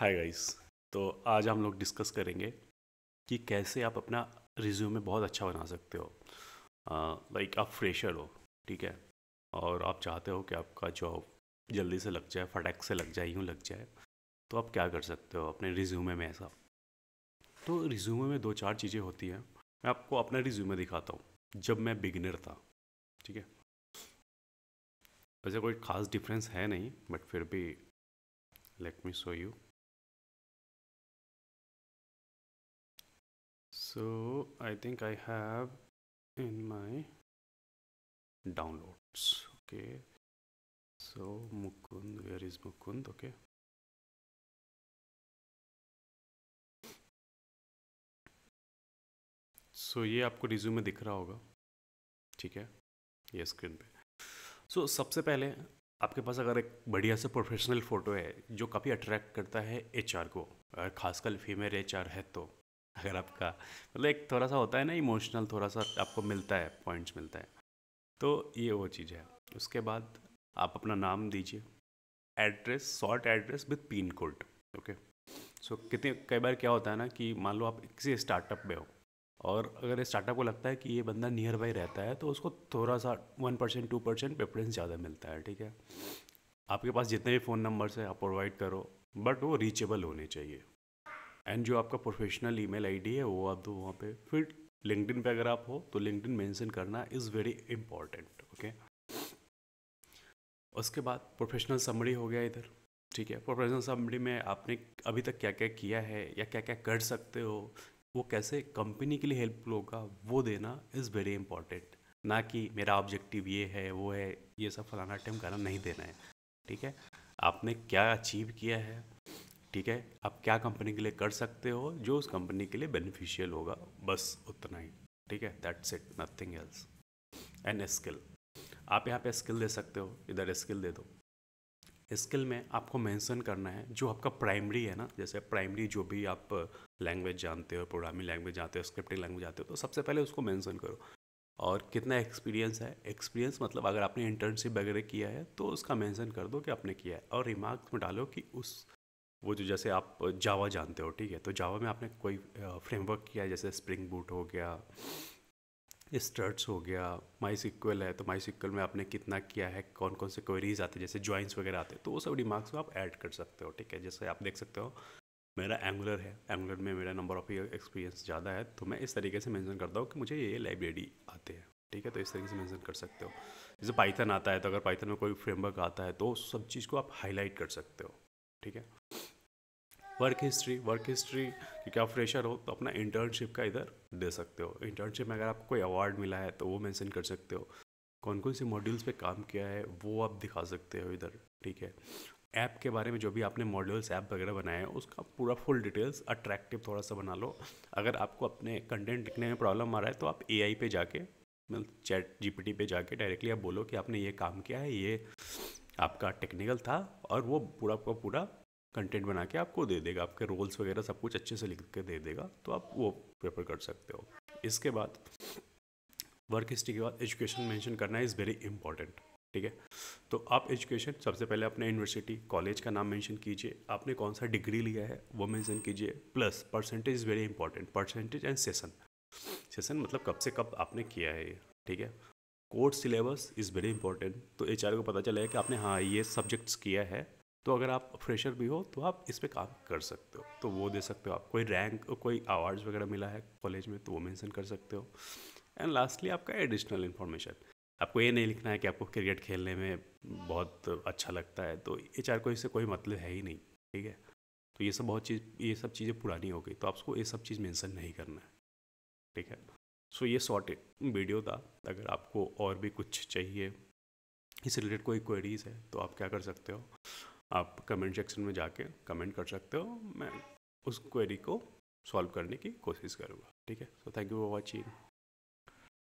hi guys तो आज हम लोग डिस्कस करेंगे कि कैसे आप अपना रिज्यूमे बहुत अच्छा बना सकते हो लाइक आप फ्रेशर हो ठीक है और आप चाहते हो कि आपका जॉब जल्दी से लग जाए फटैक से लग जाए यूँ लग जाए तो आप क्या कर सकते हो अपने रिज्यूमे में ऐसा तो रिज्यूमे में दो चार चीज़ें होती हैं मैं आपको अपना रिज्यूमे दिखाता हूँ जब मैं बिगिनर था ठीक है वैसे कोई ख़ास डिफरेंस है नहीं बट फिर भी let me show you so I think I have in my downloads okay so Mukund where is Mukund okay so so, ये आपको रिज्यूम में दिख रहा होगा ठीक है ये स्क्रीन पे सो so, सबसे पहले आपके पास अगर एक बढ़िया से प्रोफेशनल फ़ोटो है जो काफ़ी अट्रैक्ट करता है एच को अगर खासकर फीमेल एच है तो अगर आपका मतलब एक थोड़ा सा होता है ना इमोशनल थोड़ा सा आपको मिलता है पॉइंट्स मिलता है तो ये वो चीज़ है उसके बाद आप अपना नाम दीजिए address short address with pin code okay so कितने कई बार क्या होता है ना कि मान लो आप किसी स्टार्टअप में हो और अगर स्टार्टअप को लगता है कि ये बंदा नियर बाई रहता है तो उसको थोड़ा सा one percent two percent preference ज़्यादा मिलता है ठीक है आपके पास जितने भी फ़ोन नंबर्स हैं आप प्रोवाइड करो बट वो रीचेबल होने चाहिए एंड जो आपका प्रोफेशनल ई मेल है वो आप दो वहाँ पे फिर लिंकडिन पे अगर आप हो तो लिंकडिन मेंशन करना इज़ वेरी इम्पॉर्टेंट ओके उसके बाद प्रोफेशनल समरी हो गया इधर ठीक है प्रोफेशनल समरी में आपने अभी तक क्या क्या किया है या क्या क्या कर सकते हो वो कैसे कंपनी के लिए हेल्पफुल होगा वो देना इज़ वेरी इंपॉर्टेंट ना कि मेरा ऑब्जेक्टिव ये है वो है ये सब फलाना टाइम करना नहीं देना है ठीक है आपने क्या अचीव किया है ठीक है आप क्या कंपनी के लिए कर सकते हो जो उस कंपनी के लिए बेनिफिशियल होगा बस उतना ही ठीक है that's it nothing else and skill आप यहाँ पे स्किल दे सकते हो इधर स्किल दे दो स्किल में आपको मेंशन करना है जो आपका प्राइमरी है ना जैसे प्राइमरी जो भी आप लैंग्वेज जानते हो प्रोग्रामिंग लैंग्वेज जानते हो स्क्रिप्टिंग लैंग्वेज जानते हो तो सबसे पहले उसको मेंशन करो और कितना एक्सपीरियंस है एक्सपीरियंस मतलब अगर आपने इंटर्नशिप वगैरह किया है तो उसका मेंशन कर दो कि आपने किया है और रिमार्क्स में डालो कि उस वो जो तो जैसे आप जावा जानते हो ठीक है तो जावा में आपने कोई फ्रेमवर्क किया है जैसे स्प्रिंग बूट हो गया स्टर्ट्स हो गया माई सिक्वल है तो माई सिक्वल में आपने कितना किया है कौन कौन से क्वेरीज आते हैं जैसे जॉइंट्स वगैरह आते हैं तो वो सब रिमार्क्स को आप ऐड कर सकते हो ठीक है जैसे आप देख सकते हो मेरा एंगुलर है एंगुलर में मेरा नंबर ऑफ एक्सपीरियंस ज़्यादा है तो मैं इस तरीके से मेंशन करता हूँ कि मुझे ये लाइब्रेरी आते हैं ठीक है तो इस तरीके से मेंशन कर सकते हो जैसे पाइथन आता है तो अगर पाइथन में कोई फ्रेमवर्क आता है तो सब चीज़ को आप हाईलाइट कर सकते हो ठीक है वर्क हिस्ट्री वर्क हिस्ट्री क्योंकि आप फ्रेशर हो तो अपना इंटर्नशिप का इधर दे सकते हो इंटर्नशिप में अगर आपको कोई अवार्ड मिला है तो वो मेंशन कर सकते हो कौन कौन से मॉड्यूल्स पे काम किया है वो आप दिखा सकते हो इधर ठीक है ऐप के बारे में जो भी आपने मॉड्यूल्स ऐप वगैरह बनाए हैं उसका पूरा फुल डिटेल्स अट्रैक्टिव थोड़ा सा बना लो अगर आपको अपने कंटेंट लिखने में प्रॉब्लम आ रहा है तो आप ए पे जाके मतलब चैट जी पे जाके डायरेक्टली आप बोलो कि आपने ये काम किया है ये आपका टेक्निकल था और वो पूरा आपका पूरा कंटेंट बना के आपको दे देगा आपके रोल्स वगैरह सब कुछ अच्छे से लिख के दे देगा तो आप वो प्रेफर कर सकते हो इसके बाद वर्क हिस्ट्री के बाद एजुकेशन मेंशन करना इज़ वेरी इंपॉर्टेंट ठीक है तो आप एजुकेशन सबसे पहले अपने यूनिवर्सिटी कॉलेज का नाम मेंशन कीजिए आपने कौन सा डिग्री लिया है वो मेंशन कीजिए plus percentage is very important percentage and session session मतलब कब से कब आपने किया है ये ठीक है course syllabus is very important तो एच को पता चलेगा कि आपने हाँ ये सब्जेक्ट्स किया है तो अगर आप फ्रेशर भी हो तो आप इस पर काम कर सकते हो तो वो दे सकते हो आप कोई रैंक कोई अवार्ड्स वगैरह मिला है कॉलेज में तो वो मेंशन कर सकते हो एंड लास्टली आपका एडिशनल इन्फॉर्मेशन आपको ये नहीं लिखना है कि आपको क्रिकेट खेलने में बहुत अच्छा लगता है तो एच को इससे कोई मतलब है ही नहीं ठीक है तो ये सब बहुत चीज़ ये सब चीज़ें पुरानी हो गई तो आपको ये सब चीज़ मेंशन नहीं करना है ठीक है सो ये शॉर्ट वीडियो था अगर आपको और भी कुछ चाहिए इस रिलेटेड कोई क्वेरीज है तो आप क्या कर सकते हो आप कमेंट सेक्शन में जाके कमेंट कर सकते हो मैं उस क्वेरी को सॉल्व करने की कोशिश करूँगा ठीक है so thank you for watching